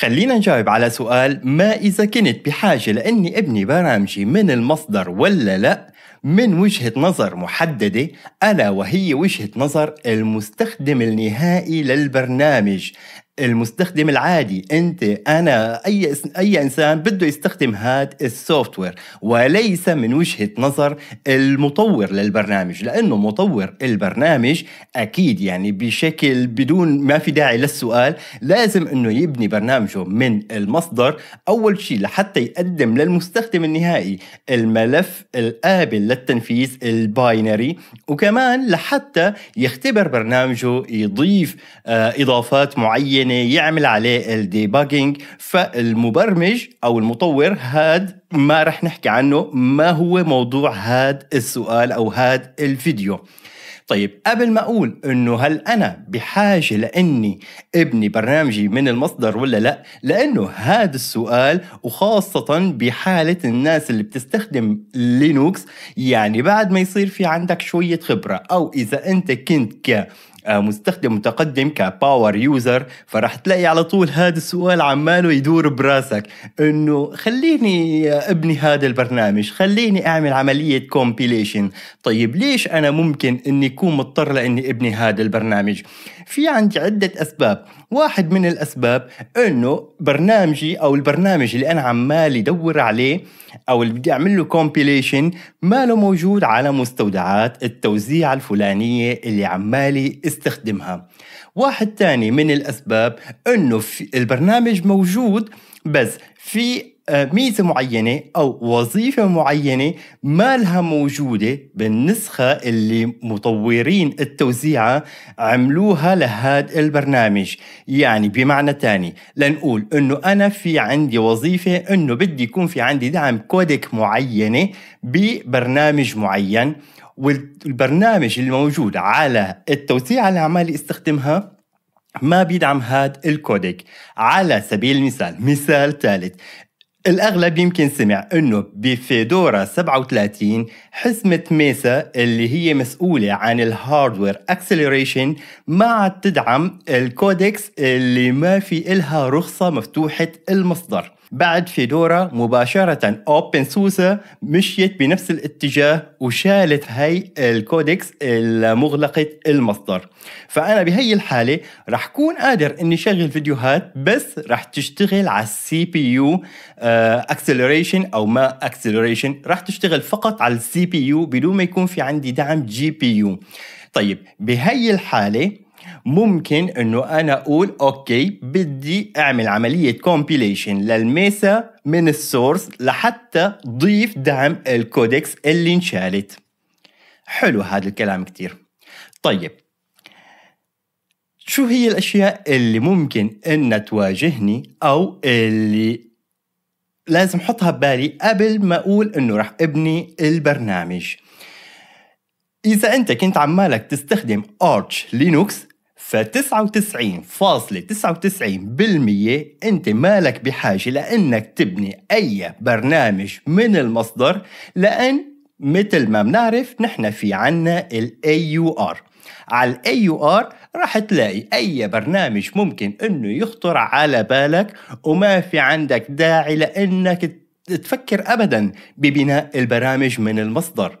خلينا نجاوب على سؤال ما إذا كنت بحاجة لأني أبني برامجي من المصدر ولا لأ من وجهة نظر محددة ألا وهي وجهة نظر المستخدم النهائي للبرنامج المستخدم العادي انت انا اي اي انسان بده يستخدم هذا السوفت وير وليس من وجهه نظر المطور للبرنامج لانه مطور البرنامج اكيد يعني بشكل بدون ما في داعي للسؤال لازم انه يبني برنامجه من المصدر اول شيء لحتى يقدم للمستخدم النهائي الملف القابل للتنفيذ الباينري وكمان لحتى يختبر برنامجه يضيف آه، اضافات معينه يعني يعمل عليه الديباجينج فالمبرمج او المطور هاد ما رح نحكي عنه ما هو موضوع هاد السؤال او هاد الفيديو طيب قبل ما اقول انه هل انا بحاجه لاني ابني برنامجي من المصدر ولا لا لانه هذا السؤال وخاصه بحاله الناس اللي بتستخدم لينوكس يعني بعد ما يصير في عندك شويه خبره او اذا انت كنت ك آه، مستخدم متقدم كباور يوزر فراح تلاقي على طول هذا السؤال عماله يدور براسك انه خليني ابني هذا البرنامج خليني اعمل عمليه كومبيليشن طيب ليش انا ممكن اني اكون مضطر لاني ابني هذا البرنامج في عندي عدة أسباب واحد من الأسباب أنه برنامجي أو البرنامج اللي أنا عمال يدور عليه أو اللي بدي أعمل له كومبيليشن ما له موجود على مستودعات التوزيع الفلانية اللي عمالي استخدمها واحد تاني من الأسباب أنه البرنامج موجود بس في آه، ميزة معينة أو وظيفة معينة ما لها موجودة بالنسخة اللي مطورين التوزيعة عملوها لهاد البرنامج يعني بمعنى تاني لنقول أنه أنا في عندي وظيفة أنه بدي يكون في عندي دعم كودك معينة ببرنامج معين والبرنامج الموجود على التوزيعة اللي عمالي استخدمها ما بيدعم هاد الكودك على سبيل المثال مثال ثالث الأغلب يمكن سمع أنه بفيدورا 37 حزمة ميسا اللي هي مسؤولة عن الهاردوير اكسلريشن ما عاد تدعم الكودكس اللي ما في إلها رخصة مفتوحة المصدر بعد فيدورا مباشرة أوبن سوسة مشيت بنفس الاتجاه وشالت هاي الكودكس المغلقة المصدر فأنا بهي الحالة رح كون قادر أني شغل فيديوهات بس رح تشتغل على السي بي يو اكسلريشن آه، أو ما اكسلريشن رح تشتغل فقط على السي بي يو بدون ما يكون في عندي دعم جي بي يو طيب بهي الحالة ممكن انه انا اقول اوكي بدي اعمل عمليه كومبيليشن للميسا من السورس لحتى ضيف دعم الكودكس اللي انشالت حلو هذا الكلام كتير طيب شو هي الاشياء اللي ممكن ان تواجهني او اللي لازم احطها ببالي قبل ما اقول انه راح ابني البرنامج اذا انت كنت عمالك تستخدم ارتش لينوكس ف 99.99% انت مالك بحاجه لانك تبني اي برنامج من المصدر لان مثل ما بنعرف نحن في عنا ال AUR على ال AUR راح تلاقي أي برنامج ممكن أنه يخطر على بالك وما في عندك داعي لأنك تفكر أبدا ببناء البرامج من المصدر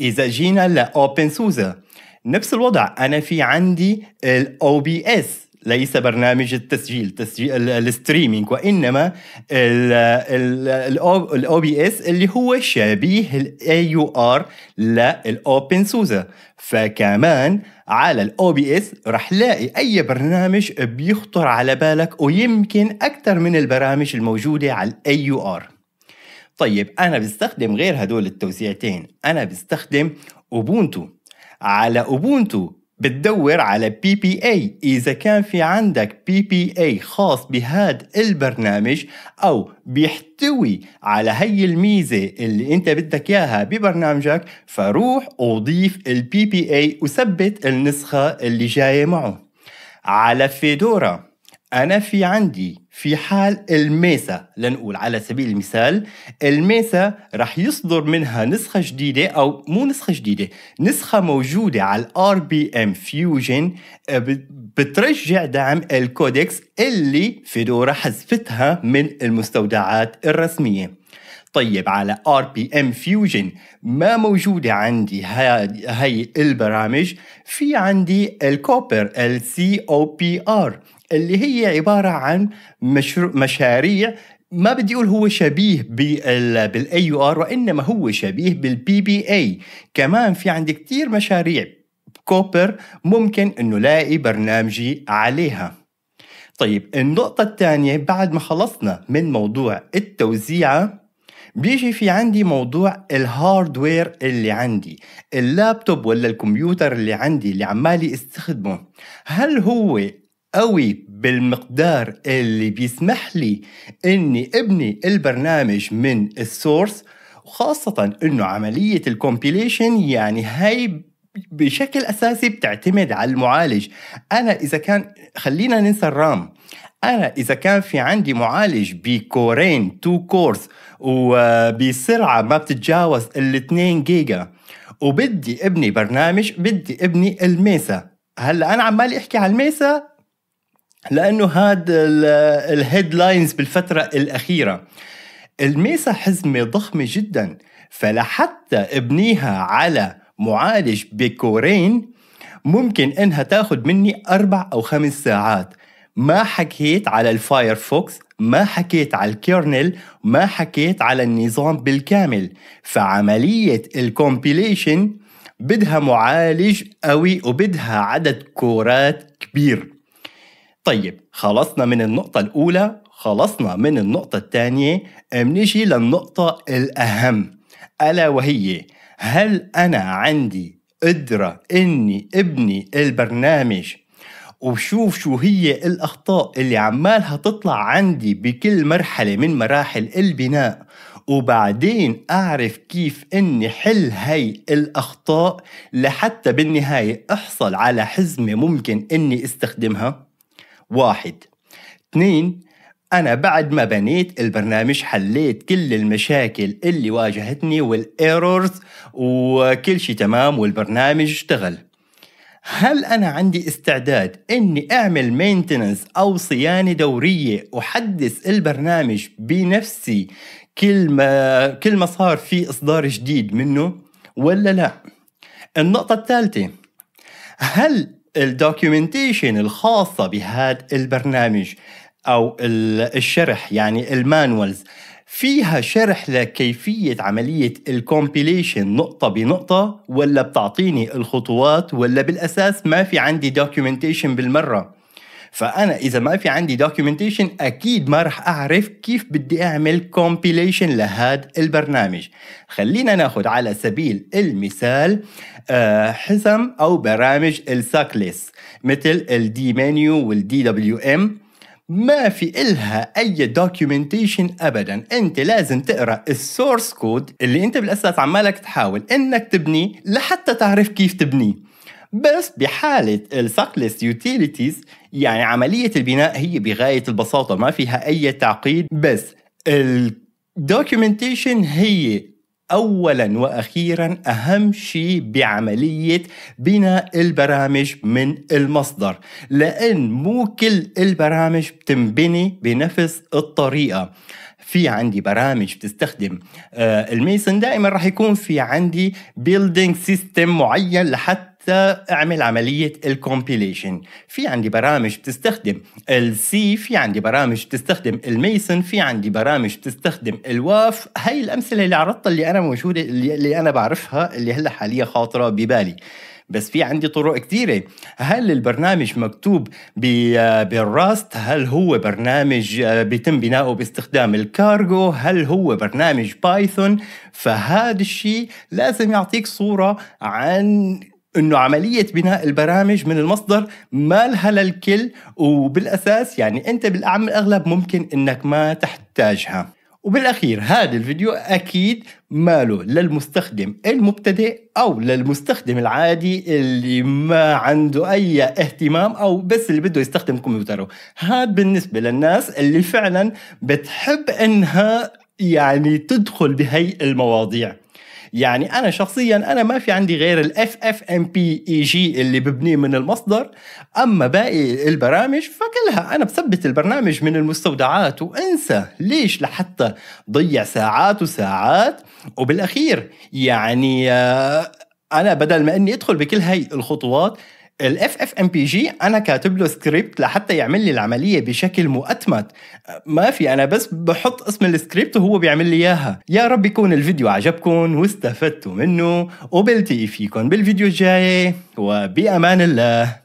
إذا جينا لأوبن سوزا نفس الوضع انا في عندي الاو بي اس ليس برنامج التسجيل تسجيل الستريمينج وانما الاو بي اس اللي هو شبيه الاي يو ار للاوبن سوزا فكمان على الاو بي اس راح لاقي اي برنامج بيخطر على بالك ويمكن اكثر من البرامج الموجوده على الاي يو ار طيب انا بستخدم غير هدول التوزيعتين انا بستخدم اوبونتو على أوبونتو بتدور على بي بي اي اذا كان في عندك بي بي اي خاص بهذا البرنامج او بيحتوي على هي الميزه اللي انت بدك اياها ببرنامجك فروح وضيف البي بي اي وثبت النسخه اللي جايه معه على فيدورا انا في عندي في حال الميسا لنقول على سبيل المثال الميسا رح يصدر منها نسخه جديده او مو نسخه جديده نسخه موجوده على الـ RBM Fusion آه، بترجع دعم الكودكس اللي فيدورا حذفتها من المستودعات الرسميه طيب على ار بي ام فيوجن ما موجوده عندي هاي البرامج في عندي الكوبر السي او بي ار اللي هي عباره عن مشاريع ما بدي اقول هو شبيه بالاي يو ار وانما هو شبيه بالبي بي اي كمان في عندي كثير مشاريع كوبر ممكن انه لاقي برنامجي عليها طيب النقطة الثانية بعد ما خلصنا من موضوع التوزيعة بيجي في عندي موضوع الهاردوير اللي عندي اللابتوب ولا الكمبيوتر اللي عندي اللي عمالي استخدمه هل هو قوي بالمقدار اللي بيسمح لي اني ابني البرنامج من السورس وخاصة انه عملية الكومبيليشن يعني هاي بشكل اساسي بتعتمد على المعالج انا اذا كان خلينا ننسى الرام انا اذا كان في عندي معالج بكورين تو كورس وبسرعة ما بتتجاوز ال 2 جيجا وبدي ابني برنامج بدي ابني الميسا هلا انا عمال احكي على الميسا لانه هاد الهيدلاينز بالفترة الاخيرة الميسا حزمة ضخمة جدا فلحتى ابنيها على معالج بكورين ممكن انها تاخد مني اربع او خمس ساعات ما حكيت على الفايرفوكس ما حكيت على الكيرنل ما حكيت على النظام بالكامل فعملية الكومبيليشن بدها معالج قوي وبدها عدد كورات كبير طيب خلصنا من النقطة الأولى خلصنا من النقطة الثانية منجي للنقطة الأهم ألا وهي هل أنا عندي قدرة إني أبني البرنامج وبشوف شو هي الأخطاء اللي عمالها تطلع عندي بكل مرحلة من مراحل البناء وبعدين أعرف كيف أني حل هاي الأخطاء لحتى بالنهاية أحصل على حزمة ممكن أني استخدمها واحد اثنين أنا بعد ما بنيت البرنامج حليت كل المشاكل اللي واجهتني والإيرورز وكل شي تمام والبرنامج اشتغل هل أنا عندي استعداد إني أعمل مينتننس أو صيانة دورية أحدث البرنامج بنفسي كل ما كل ما صار في إصدار جديد منه ولا لا؟ النقطة الثالثة هل الدوكيومنتيشن الخاصة بهذا البرنامج أو الشرح يعني المانوالز فيها شرح لكيفية عملية الكومبيليشن نقطة بنقطة ولا بتعطيني الخطوات ولا بالأساس ما في عندي دوكيومنتيشن بالمرة فأنا إذا ما في عندي دوكيومنتيشن أكيد ما رح أعرف كيف بدي أعمل كومبيليشن لهذا البرنامج خلينا ناخد على سبيل المثال آه، حزم أو برامج الساكليس مثل الدي منيو والدي دبليو ام ما في إلها أي دوكيومنتيشن أبدا أنت لازم تقرأ السورس كود اللي أنت بالأساس عمالك تحاول أنك تبنيه لحتى تعرف كيف تبنيه بس بحالة السقلس يوتيليتيز يعني عملية البناء هي بغاية البساطة ما فيها أي تعقيد بس الدوكيومنتيشن هي اولا واخيرا اهم شيء بعمليه بناء البرامج من المصدر لان مو كل البرامج بتنبني بنفس الطريقه في عندي برامج بتستخدم آه، الميسن دائما راح يكون في عندي بيلدينج سيستم معين لحتى تعمل عمليه الكومبيليشن في عندي برامج بتستخدم السي في عندي برامج بتستخدم الميسن في عندي برامج بتستخدم الواف هاي الامثله اللي عرضتها اللي انا موجوده اللي انا بعرفها اللي هلا حاليا خاطره ببالي بس في عندي طرق كثيرة هل البرنامج مكتوب بالراست هل هو برنامج آه، بيتم بناؤه باستخدام الكارجو هل هو برنامج بايثون فهذا الشيء لازم يعطيك صورة عن انه عمليه بناء البرامج من المصدر ما لها للكل وبالاساس يعني انت بالاعم الاغلب ممكن انك ما تحتاجها وبالاخير هذا الفيديو اكيد ماله للمستخدم المبتدئ او للمستخدم العادي اللي ما عنده اي اهتمام او بس اللي بده يستخدم كمبيوتره هذا بالنسبه للناس اللي فعلا بتحب انها يعني تدخل بهي المواضيع يعني انا شخصيا انا ما في عندي غير الاف اف ام بي اي جي اللي ببنيه من المصدر اما باقي البرامج فكلها انا بثبت البرنامج من المستودعات وانسى ليش لحتى ضيع ساعات وساعات وبالاخير يعني آه، انا بدل ما اني ادخل بكل هاي الخطوات الاف اف ام بي جي انا كاتب له سكريبت لحتى يعمل لي العمليه بشكل مؤتمت ما في انا بس بحط اسم السكريبت وهو بيعمل لي اياها يا رب يكون الفيديو عجبكم واستفدتوا منه وبلتقي فيكم بالفيديو الجاي وبامان الله